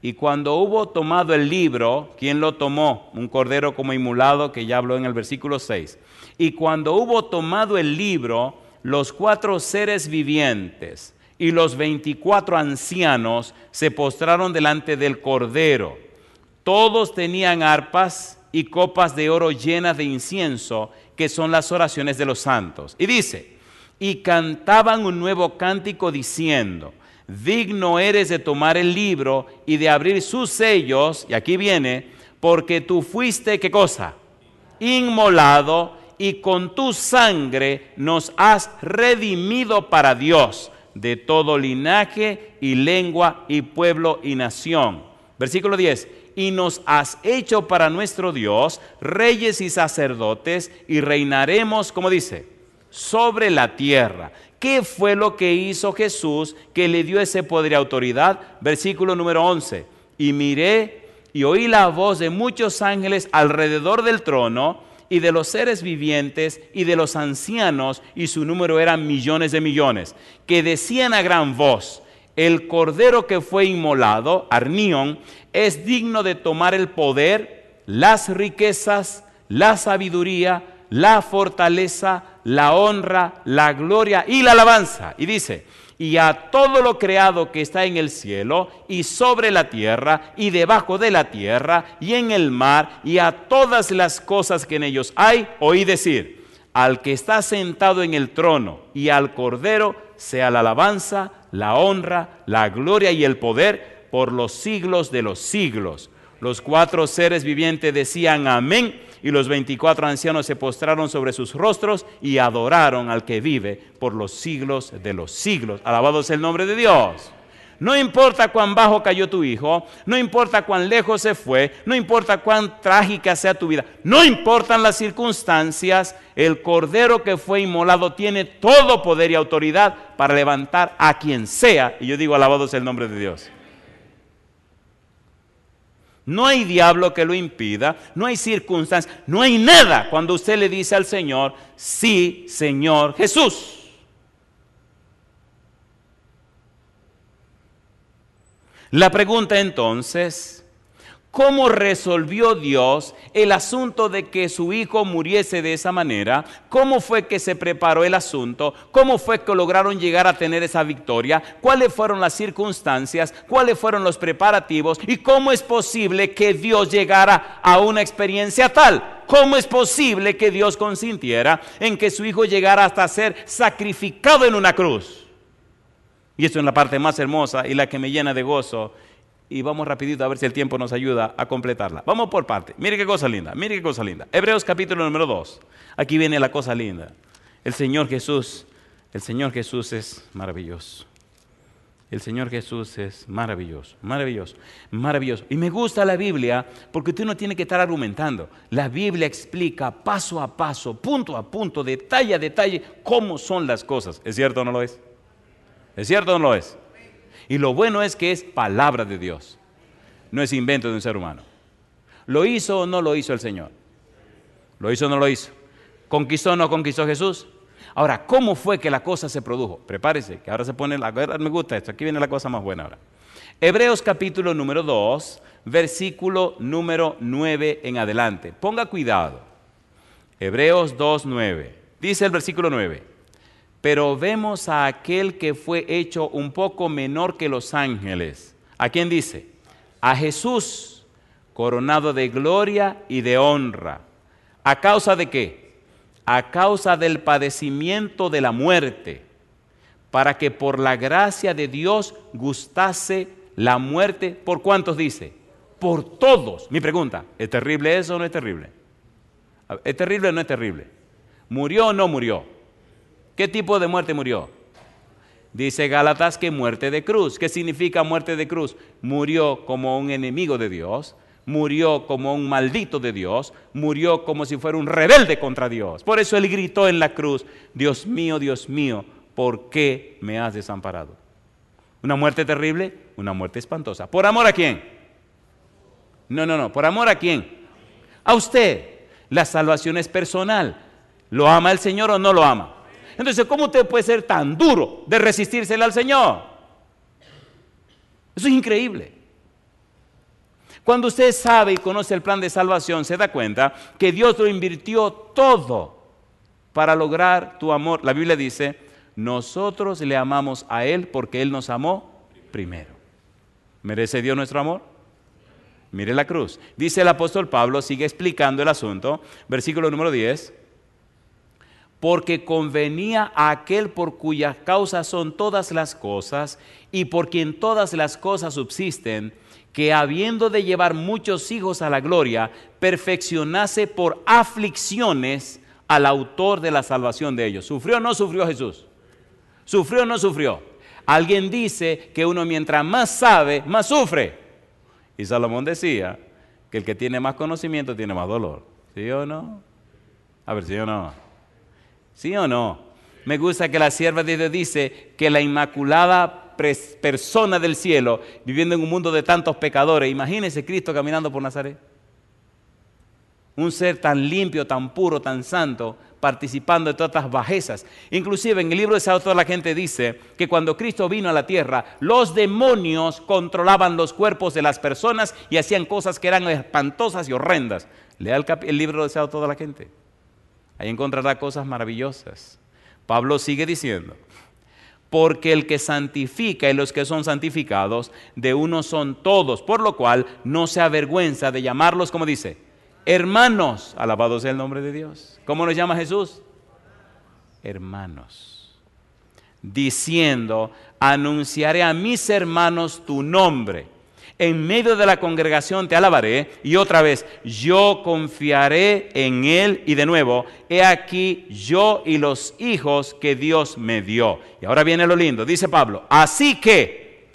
y cuando hubo tomado el libro, ¿quién lo tomó? Un cordero como inmulado que ya habló en el versículo 6. Y cuando hubo tomado el libro, los cuatro seres vivientes y los veinticuatro ancianos se postraron delante del Cordero. Todos tenían arpas y copas de oro llenas de incienso, que son las oraciones de los santos. Y dice, y cantaban un nuevo cántico diciendo, digno eres de tomar el libro y de abrir sus sellos, y aquí viene, porque tú fuiste, ¿qué cosa? Inmolado y con tu sangre nos has redimido para Dios de todo linaje y lengua y pueblo y nación. Versículo 10. Y nos has hecho para nuestro Dios reyes y sacerdotes y reinaremos, como dice, sobre la tierra. ¿Qué fue lo que hizo Jesús que le dio ese poder y autoridad? Versículo número 11. Y miré y oí la voz de muchos ángeles alrededor del trono y de los seres vivientes y de los ancianos, y su número eran millones de millones, que decían a gran voz, el cordero que fue inmolado, Arnión, es digno de tomar el poder, las riquezas, la sabiduría, la fortaleza, la honra, la gloria y la alabanza. Y dice, y a todo lo creado que está en el cielo y sobre la tierra y debajo de la tierra y en el mar y a todas las cosas que en ellos hay, oí decir, al que está sentado en el trono y al cordero sea la alabanza, la honra, la gloria y el poder por los siglos de los siglos. Los cuatro seres vivientes decían amén y los veinticuatro ancianos se postraron sobre sus rostros y adoraron al que vive por los siglos de los siglos. Alabado es el nombre de Dios. No importa cuán bajo cayó tu hijo, no importa cuán lejos se fue, no importa cuán trágica sea tu vida, no importan las circunstancias, el cordero que fue inmolado tiene todo poder y autoridad para levantar a quien sea. Y yo digo, alabado sea el nombre de Dios. No hay diablo que lo impida, no hay circunstancias, no hay nada cuando usted le dice al Señor, sí, Señor Jesús. La pregunta entonces cómo resolvió Dios el asunto de que su hijo muriese de esa manera, cómo fue que se preparó el asunto, cómo fue que lograron llegar a tener esa victoria, cuáles fueron las circunstancias, cuáles fueron los preparativos y cómo es posible que Dios llegara a una experiencia tal. ¿Cómo es posible que Dios consintiera en que su hijo llegara hasta ser sacrificado en una cruz? Y esto es la parte más hermosa y la que me llena de gozo y vamos rapidito a ver si el tiempo nos ayuda a completarla. Vamos por parte. Mire qué cosa linda, mire qué cosa linda. Hebreos capítulo número 2. Aquí viene la cosa linda. El Señor Jesús, el Señor Jesús es maravilloso. El Señor Jesús es maravilloso, maravilloso, maravilloso. Y me gusta la Biblia porque usted no tiene que estar argumentando. La Biblia explica paso a paso, punto a punto, detalle a detalle, cómo son las cosas. ¿Es cierto o no lo es? ¿Es cierto o no lo es? Y lo bueno es que es palabra de Dios, no es invento de un ser humano. ¿Lo hizo o no lo hizo el Señor? ¿Lo hizo o no lo hizo? ¿Conquistó o no conquistó Jesús? Ahora, ¿cómo fue que la cosa se produjo? Prepárese, que ahora se pone la... Me gusta esto, aquí viene la cosa más buena ahora. Hebreos capítulo número 2, versículo número 9 en adelante. Ponga cuidado. Hebreos 2, 9. Dice el versículo 9 pero vemos a aquel que fue hecho un poco menor que los ángeles. ¿A quién dice? A Jesús, coronado de gloria y de honra. ¿A causa de qué? A causa del padecimiento de la muerte, para que por la gracia de Dios gustase la muerte. ¿Por cuántos dice? Por todos. Mi pregunta, ¿es terrible eso o no es terrible? ¿Es terrible o no es terrible? ¿Murió o no murió? ¿Qué tipo de muerte murió? Dice Gálatas que muerte de cruz. ¿Qué significa muerte de cruz? Murió como un enemigo de Dios, murió como un maldito de Dios, murió como si fuera un rebelde contra Dios. Por eso él gritó en la cruz, Dios mío, Dios mío, ¿por qué me has desamparado? ¿Una muerte terrible? Una muerte espantosa. ¿Por amor a quién? No, no, no. ¿Por amor a quién? A usted. La salvación es personal. ¿Lo ama el Señor o no lo ama? Entonces, ¿cómo usted puede ser tan duro de resistírsele al Señor? Eso es increíble. Cuando usted sabe y conoce el plan de salvación, se da cuenta que Dios lo invirtió todo para lograr tu amor. La Biblia dice, nosotros le amamos a Él porque Él nos amó primero. ¿Merece Dios nuestro amor? Mire la cruz. Dice el apóstol Pablo, sigue explicando el asunto, versículo número 10 porque convenía a aquel por cuya causa son todas las cosas y por quien todas las cosas subsisten, que habiendo de llevar muchos hijos a la gloria, perfeccionase por aflicciones al autor de la salvación de ellos. ¿Sufrió o no sufrió Jesús? ¿Sufrió o no sufrió? Alguien dice que uno mientras más sabe, más sufre. Y Salomón decía que el que tiene más conocimiento tiene más dolor. ¿Sí o no? A ver, ¿sí o no? ¿Sí o no? Me gusta que la sierva de Dios dice que la inmaculada persona del cielo, viviendo en un mundo de tantos pecadores, imagínense Cristo caminando por Nazaret. Un ser tan limpio, tan puro, tan santo, participando de todas las bajezas. Inclusive en el libro de toda la gente dice que cuando Cristo vino a la tierra, los demonios controlaban los cuerpos de las personas y hacían cosas que eran espantosas y horrendas. Lea el, libro de Seado toda la gente encontrará cosas maravillosas. Pablo sigue diciendo, porque el que santifica y los que son santificados, de uno son todos, por lo cual no se avergüenza de llamarlos, como dice, hermanos, alabados sea el nombre de Dios. ¿Cómo nos llama Jesús? Hermanos. Diciendo, anunciaré a mis hermanos tu nombre. En medio de la congregación te alabaré y otra vez, yo confiaré en Él y de nuevo, he aquí yo y los hijos que Dios me dio. Y ahora viene lo lindo, dice Pablo, así que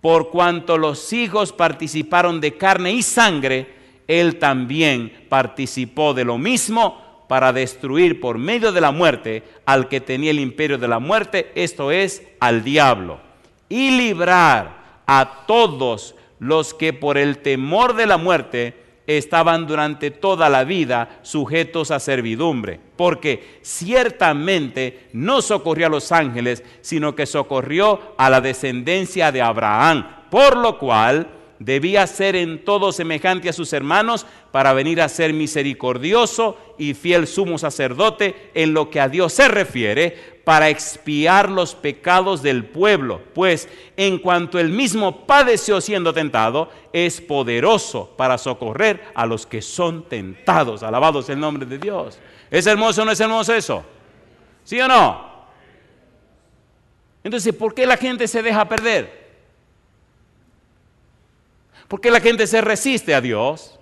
por cuanto los hijos participaron de carne y sangre, Él también participó de lo mismo para destruir por medio de la muerte al que tenía el imperio de la muerte, esto es, al diablo, y librar a todos los que por el temor de la muerte estaban durante toda la vida sujetos a servidumbre, porque ciertamente no socorrió a los ángeles, sino que socorrió a la descendencia de Abraham, por lo cual debía ser en todo semejante a sus hermanos para venir a ser misericordioso y fiel sumo sacerdote en lo que a Dios se refiere para expiar los pecados del pueblo, pues en cuanto el mismo padeció siendo tentado, es poderoso para socorrer a los que son tentados. Alabados el nombre de Dios. ¿Es hermoso o no es hermoso eso? ¿Sí o no? Entonces, ¿por qué la gente se deja perder? Porque la gente se resiste a Dios.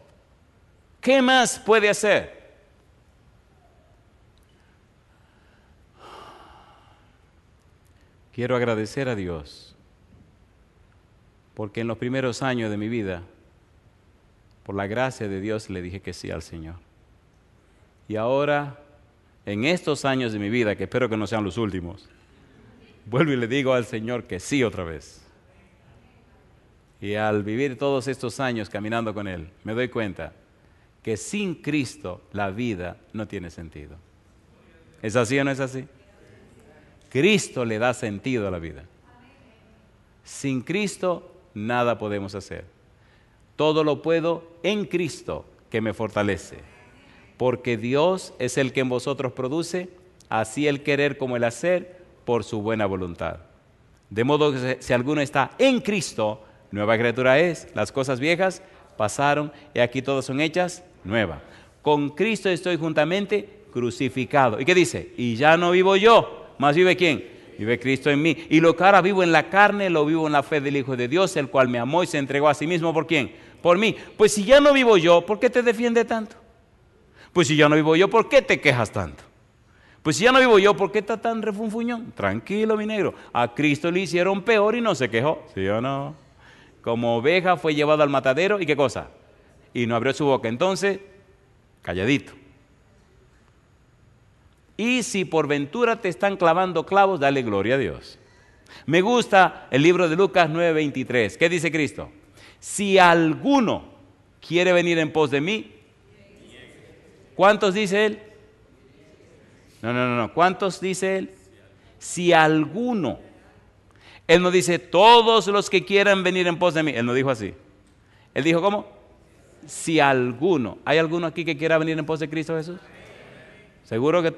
¿Qué más puede hacer? Quiero agradecer a Dios porque en los primeros años de mi vida, por la gracia de Dios, le dije que sí al Señor. Y ahora, en estos años de mi vida, que espero que no sean los últimos, vuelvo y le digo al Señor que sí otra vez. Y al vivir todos estos años caminando con Él, me doy cuenta que sin Cristo la vida no tiene sentido. ¿Es así o no es así? Cristo le da sentido a la vida. Sin Cristo nada podemos hacer. Todo lo puedo en Cristo que me fortalece. Porque Dios es el que en vosotros produce, así el querer como el hacer, por su buena voluntad. De modo que si alguno está en Cristo, Nueva criatura es, las cosas viejas pasaron y aquí todas son hechas nuevas. Con Cristo estoy juntamente crucificado. ¿Y qué dice? Y ya no vivo yo, más vive quién? Vive Cristo en mí. Y lo que ahora vivo en la carne, lo vivo en la fe del Hijo de Dios, el cual me amó y se entregó a sí mismo. ¿Por quién? Por mí. Pues si ya no vivo yo, ¿por qué te defiende tanto? Pues si ya no vivo yo, ¿por qué te quejas tanto? Pues si ya no vivo yo, ¿por qué estás tan refunfuñón? Tranquilo, mi negro. A Cristo le hicieron peor y no se quejó. ¿Sí o no? como oveja fue llevado al matadero y qué cosa. Y no abrió su boca. Entonces, calladito. Y si por ventura te están clavando clavos, dale gloria a Dios. Me gusta el libro de Lucas 9:23. ¿Qué dice Cristo? Si alguno quiere venir en pos de mí, ¿cuántos dice él? No, no, no, no. ¿Cuántos dice él? Si alguno él nos dice, todos los que quieran venir en pos de mí. Él no dijo así. Él dijo, ¿cómo? Si alguno. ¿Hay alguno aquí que quiera venir en pos de Cristo Jesús? Seguro que,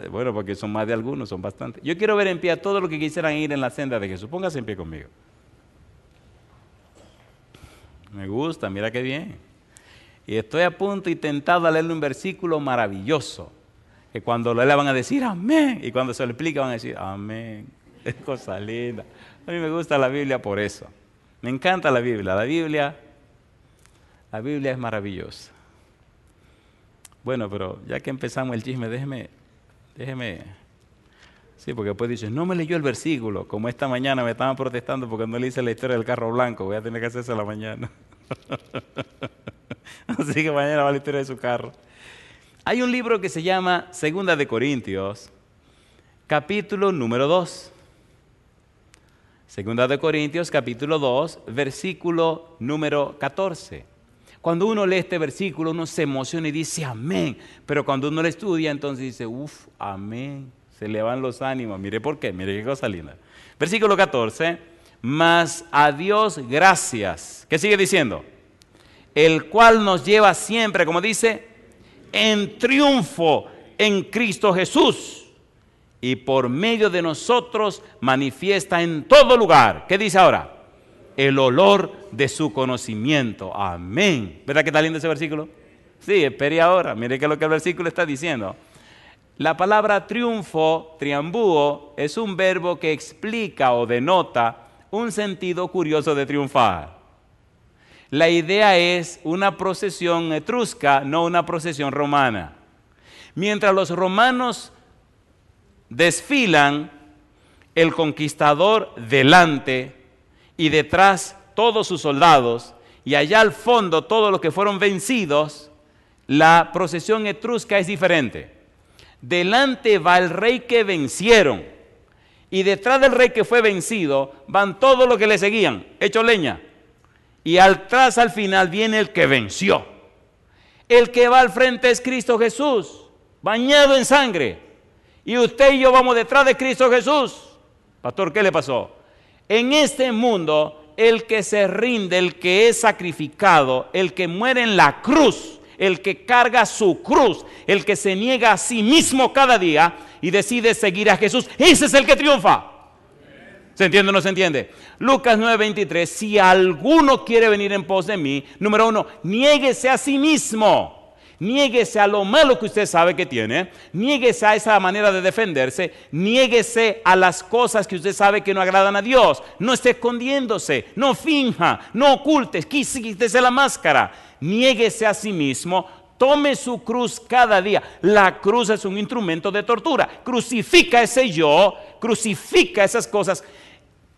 eh, bueno, porque son más de algunos, son bastantes. Yo quiero ver en pie a todos los que quisieran ir en la senda de Jesús. Póngase en pie conmigo. Me gusta, mira qué bien. Y estoy a punto y tentado a leerle un versículo maravilloso. Que cuando lo van a decir amén. Y cuando se lo explica van a decir amén. Es cosa linda. A mí me gusta la Biblia por eso. Me encanta la Biblia. La Biblia, la Biblia es maravillosa. Bueno, pero ya que empezamos el chisme, déjeme, déjeme. Sí, porque después dices, no me leyó el versículo, como esta mañana me estaban protestando porque no le hice la historia del carro blanco, voy a tener que hacerse la mañana. Así que mañana va la historia de su carro. Hay un libro que se llama Segunda de Corintios, capítulo número 2. Segunda de Corintios capítulo 2, versículo número 14. Cuando uno lee este versículo, uno se emociona y dice amén. Pero cuando uno lo estudia, entonces dice, uff, amén. Se le van los ánimos. Mire por qué, mire qué cosa linda. Versículo 14. Mas a Dios gracias. ¿Qué sigue diciendo? El cual nos lleva siempre, como dice, en triunfo en Cristo Jesús y por medio de nosotros manifiesta en todo lugar. ¿Qué dice ahora? El olor de su conocimiento. Amén. ¿Verdad que está lindo ese versículo? Sí, espere ahora. Mire qué es lo que el versículo está diciendo. La palabra triunfo, triambúo, es un verbo que explica o denota un sentido curioso de triunfar. La idea es una procesión etrusca, no una procesión romana. Mientras los romanos desfilan el conquistador delante y detrás todos sus soldados y allá al fondo todos los que fueron vencidos, la procesión etrusca es diferente. Delante va el rey que vencieron y detrás del rey que fue vencido van todos los que le seguían, hecho leña. Y atrás al final viene el que venció. El que va al frente es Cristo Jesús, bañado en sangre y usted y yo vamos detrás de Cristo Jesús. Pastor, ¿qué le pasó? En este mundo, el que se rinde, el que es sacrificado, el que muere en la cruz, el que carga su cruz, el que se niega a sí mismo cada día y decide seguir a Jesús, ese es el que triunfa. ¿Se entiende o no se entiende? Lucas 9:23, si alguno quiere venir en pos de mí, número uno, niéguese a sí mismo niéguese a lo malo que usted sabe que tiene, niéguese a esa manera de defenderse, niéguese a las cosas que usted sabe que no agradan a Dios, no esté escondiéndose, no finja, no oculte, quítese la máscara, niéguese a sí mismo, tome su cruz cada día. La cruz es un instrumento de tortura. Crucifica ese yo, crucifica esas cosas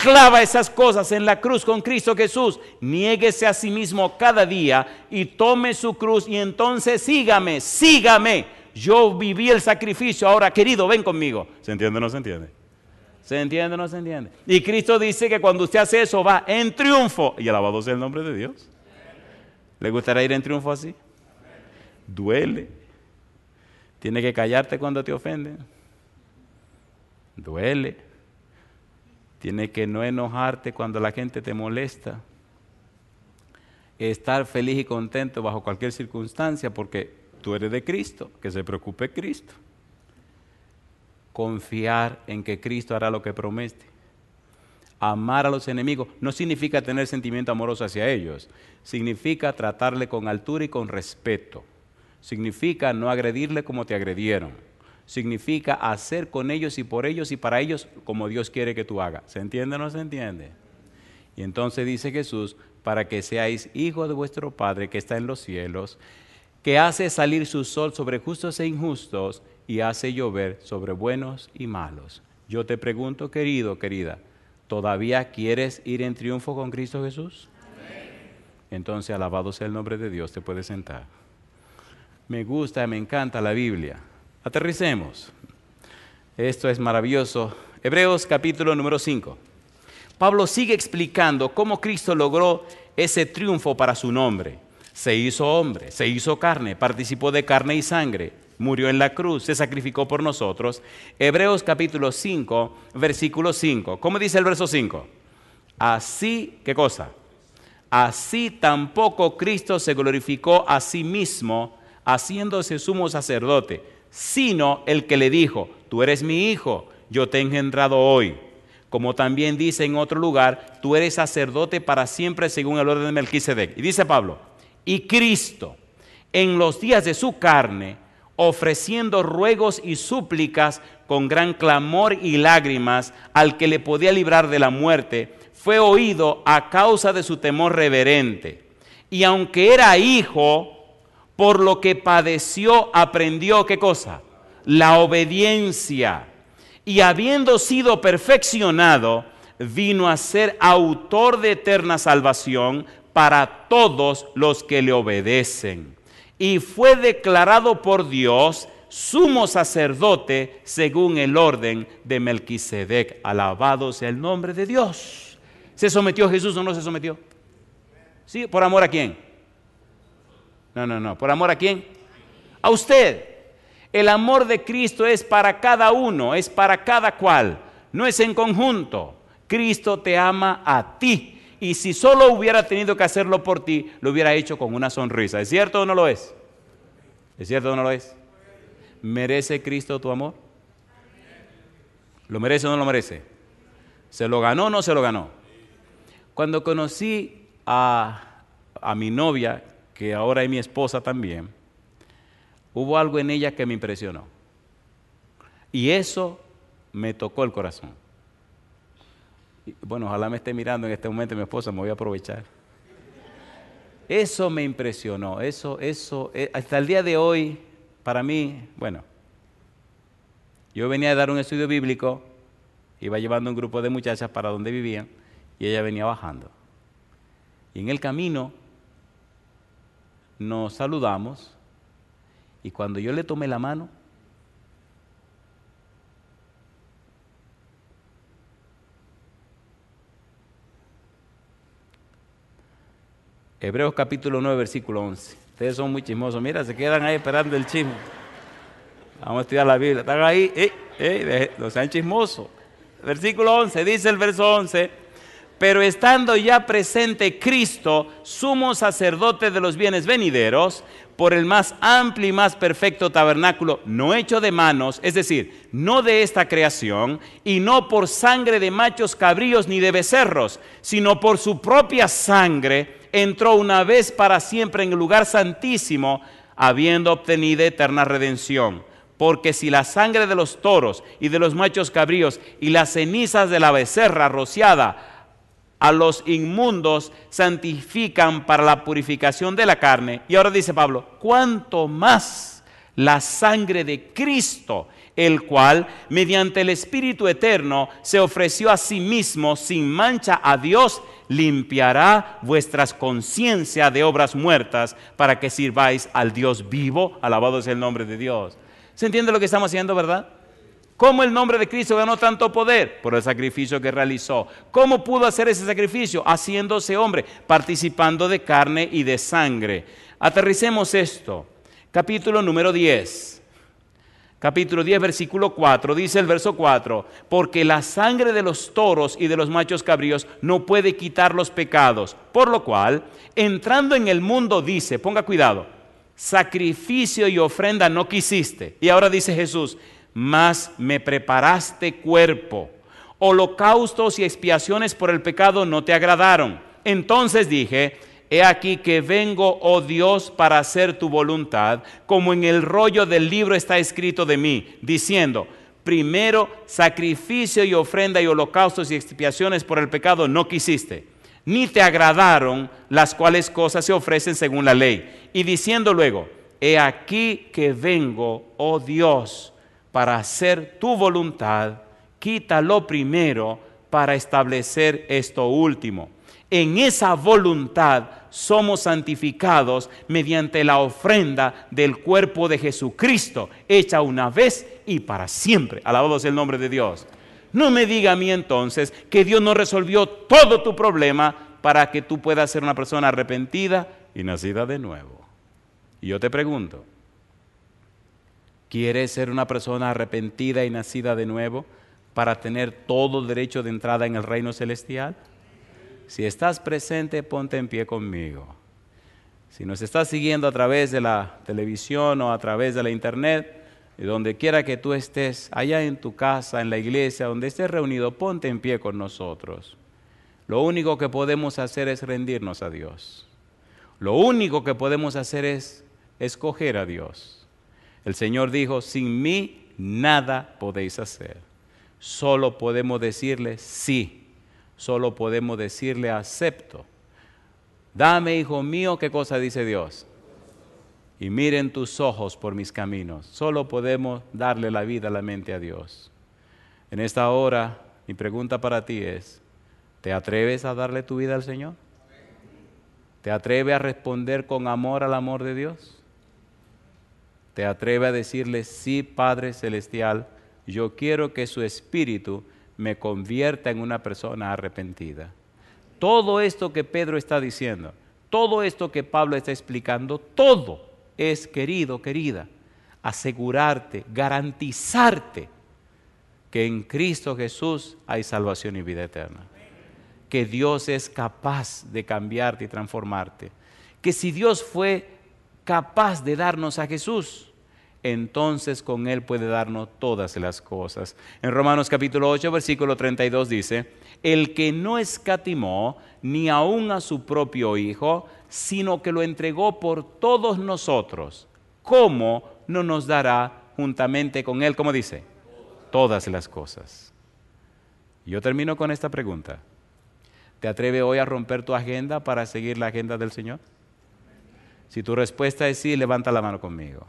clava esas cosas en la cruz con Cristo Jesús, niéguese a sí mismo cada día y tome su cruz y entonces sígame, sígame. Yo viví el sacrificio, ahora querido, ven conmigo. ¿Se entiende o no se entiende? ¿Se entiende o no se entiende? Y Cristo dice que cuando usted hace eso va en triunfo. Y alabado sea el nombre de Dios. ¿Le gustaría ir en triunfo así? Duele. Tiene que callarte cuando te ofenden. Duele tiene que no enojarte cuando la gente te molesta. Estar feliz y contento bajo cualquier circunstancia porque tú eres de Cristo, que se preocupe Cristo. Confiar en que Cristo hará lo que promete. Amar a los enemigos no significa tener sentimiento amoroso hacia ellos, significa tratarle con altura y con respeto, significa no agredirle como te agredieron significa hacer con ellos y por ellos y para ellos como Dios quiere que tú hagas. ¿Se entiende o no se entiende? Y entonces dice Jesús, para que seáis hijos de vuestro Padre que está en los cielos, que hace salir su sol sobre justos e injustos y hace llover sobre buenos y malos. Yo te pregunto, querido, querida, ¿todavía quieres ir en triunfo con Cristo Jesús? Amén. Entonces, alabado sea el nombre de Dios, te puedes sentar. Me gusta, me encanta la Biblia Aterricemos. Esto es maravilloso. Hebreos capítulo número 5. Pablo sigue explicando cómo Cristo logró ese triunfo para su nombre. Se hizo hombre, se hizo carne, participó de carne y sangre, murió en la cruz, se sacrificó por nosotros. Hebreos capítulo 5, versículo 5. ¿Cómo dice el verso 5? Así, ¿qué cosa? Así tampoco Cristo se glorificó a sí mismo haciéndose sumo sacerdote sino el que le dijo, tú eres mi hijo, yo te he engendrado hoy. Como también dice en otro lugar, tú eres sacerdote para siempre según el orden de Melquisedec. Y dice Pablo, y Cristo en los días de su carne, ofreciendo ruegos y súplicas con gran clamor y lágrimas al que le podía librar de la muerte, fue oído a causa de su temor reverente. Y aunque era hijo, por lo que padeció, aprendió qué cosa? La obediencia. Y habiendo sido perfeccionado, vino a ser autor de eterna salvación para todos los que le obedecen. Y fue declarado por Dios sumo sacerdote según el orden de Melquisedec. Alabado sea el nombre de Dios. ¿Se sometió Jesús o no se sometió? ¿Sí? ¿Por amor a quién? No, no, no. ¿Por amor a quién? A usted. El amor de Cristo es para cada uno, es para cada cual, no es en conjunto. Cristo te ama a ti. Y si solo hubiera tenido que hacerlo por ti, lo hubiera hecho con una sonrisa. ¿Es cierto o no lo es? ¿Es cierto o no lo es? ¿Merece Cristo tu amor? ¿Lo merece o no lo merece? ¿Se lo ganó o no se lo ganó? Cuando conocí a, mi novia, que ahora hay mi esposa también, hubo algo en ella que me impresionó. Y eso me tocó el corazón. bueno, ojalá me esté mirando en este momento mi esposa, me voy a aprovechar. Eso me impresionó, eso, eso, eh, hasta el día de hoy, para mí, bueno, yo venía a dar un estudio bíblico, iba llevando un grupo de muchachas para donde vivían y ella venía bajando. Y en el camino nos saludamos y cuando yo le tomé la mano, Hebreos capítulo 9, versículo 11. Ustedes son muy chismosos. Mira, se quedan ahí esperando el chisme. Vamos a estudiar la Biblia. Están ahí, no sean chismosos. Versículo 11, dice el verso 11 pero estando ya presente Cristo, sumo sacerdote de los bienes venideros, por el más amplio y más perfecto tabernáculo, no hecho de manos, es decir, no de esta creación, y no por sangre de machos cabríos ni de becerros, sino por su propia sangre, entró una vez para siempre en el lugar santísimo, habiendo obtenido eterna redención. Porque si la sangre de los toros y de los machos cabríos y las cenizas de la becerra rociada a los inmundos santifican para la purificación de la carne. Y ahora dice Pablo, cuanto más la sangre de Cristo, el cual, mediante el Espíritu Eterno, se ofreció a sí mismo sin mancha a Dios, limpiará vuestras conciencias de obras muertas para que sirváis al Dios vivo. Alabado es el nombre de Dios. ¿Se entiende lo que estamos haciendo, verdad? ¿Cómo el nombre de Cristo ganó tanto poder? Por el sacrificio que realizó. ¿Cómo pudo hacer ese sacrificio? Haciéndose hombre, participando de carne y de sangre. Aterricemos esto. Capítulo número 10 capítulo 10, versículo 4, dice el verso 4, porque la sangre de los toros y de los machos cabríos no puede quitar los pecados, por lo cual, entrando en el mundo, dice, ponga cuidado, sacrificio y ofrenda no quisiste. Y ahora dice Jesús, mas me preparaste cuerpo. Holocaustos y expiaciones por el pecado no te agradaron. Entonces dije, He aquí que vengo, oh Dios, para hacer tu voluntad, como en el rollo del libro está escrito de mí, diciendo, primero sacrificio y ofrenda y holocaustos y expiaciones por el pecado no quisiste, ni te agradaron las cuales cosas se ofrecen según la ley. Y diciendo luego, he aquí que vengo, oh Dios, para hacer tu voluntad, quita lo primero para establecer esto último. En esa voluntad somos santificados mediante la ofrenda del cuerpo de Jesucristo, hecha una vez y para siempre. Alabado sea el nombre de Dios. No me diga a mí entonces que Dios no resolvió todo tu problema para que tú puedas ser una persona arrepentida y nacida de nuevo. Y yo te pregunto, ¿Quieres ser una persona arrepentida y nacida de nuevo para tener todo derecho de entrada en el reino celestial? Si estás presente, ponte en pie conmigo. Si nos estás siguiendo a través de la televisión o a través de la internet, donde quiera que tú estés, allá en tu casa, en la iglesia, donde estés reunido, ponte en pie con nosotros. Lo único que podemos hacer es rendirnos a Dios. Lo único que podemos hacer es escoger a Dios. El Señor dijo, sin mí nada podéis hacer. Solo podemos decirle sí, solo podemos decirle acepto. Dame, hijo mío, ¿qué cosa dice Dios? Y miren tus ojos por mis caminos. Solo podemos darle la vida a la mente a Dios. En esta hora, mi pregunta para ti es, ¿te atreves a darle tu vida al Señor? ¿Te atreves a responder con amor al amor de Dios? te atreve a decirle, sí, Padre Celestial, yo quiero que su espíritu me convierta en una persona arrepentida. Todo esto que Pedro está diciendo, todo esto que Pablo está explicando, todo es, querido, querida, asegurarte, garantizarte que en Cristo Jesús hay salvación y vida eterna. Que Dios es capaz de cambiarte y transformarte. Que si Dios fue capaz de darnos a Jesús, entonces con Él puede darnos todas las cosas. En Romanos capítulo 8, versículo 32 dice, el que no escatimó ni aún a su propio Hijo, sino que lo entregó por todos nosotros, ¿cómo no nos dará juntamente con Él, como dice, todas las cosas? Yo termino con esta pregunta. ¿Te atreve hoy a romper tu agenda para seguir la agenda del Señor? Si tu respuesta es sí, levanta la mano conmigo.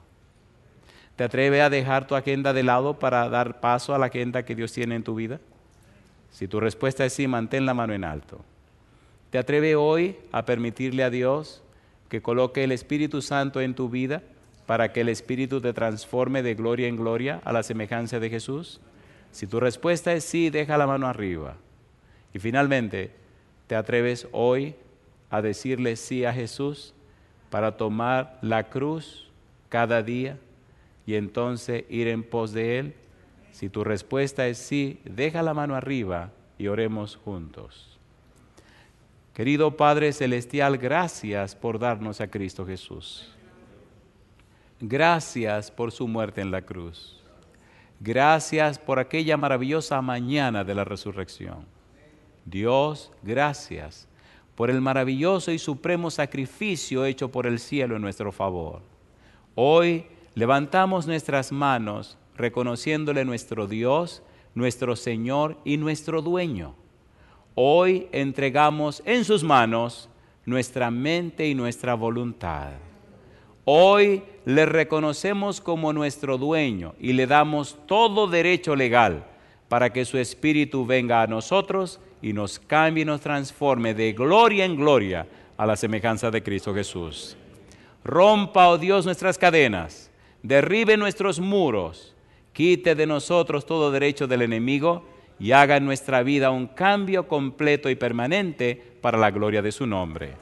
¿Te atreves a dejar tu agenda de lado para dar paso a la agenda que Dios tiene en tu vida? Si tu respuesta es sí, mantén la mano en alto. ¿Te atreves hoy a permitirle a Dios que coloque el Espíritu Santo en tu vida para que el Espíritu te transforme de gloria en gloria a la semejanza de Jesús? Si tu respuesta es sí, deja la mano arriba. Y finalmente, ¿te atreves hoy a decirle sí a Jesús? para tomar la cruz cada día y entonces ir en pos de Él? Si tu respuesta es sí, deja la mano arriba y oremos juntos. Querido Padre Celestial, gracias por darnos a Cristo Jesús. Gracias por su muerte en la cruz. Gracias por aquella maravillosa mañana de la resurrección. Dios, gracias por el maravilloso y supremo sacrificio hecho por el cielo en nuestro favor. Hoy levantamos nuestras manos reconociéndole nuestro Dios, nuestro Señor y nuestro dueño. Hoy entregamos en sus manos nuestra mente y nuestra voluntad. Hoy le reconocemos como nuestro dueño y le damos todo derecho legal para que su Espíritu venga a nosotros y nos cambie y nos transforme de gloria en gloria a la semejanza de Cristo Jesús. Rompa, oh Dios, nuestras cadenas, derribe nuestros muros, quite de nosotros todo derecho del enemigo y haga en nuestra vida un cambio completo y permanente para la gloria de su nombre.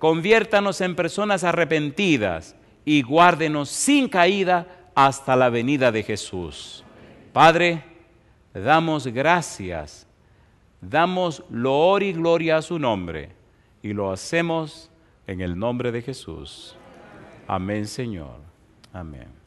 Conviértanos en personas arrepentidas y guárdenos sin caída hasta la venida de Jesús. Padre, damos gracias, damos loor y gloria a su nombre y lo hacemos en el nombre de Jesús. Amén, Señor. Amén.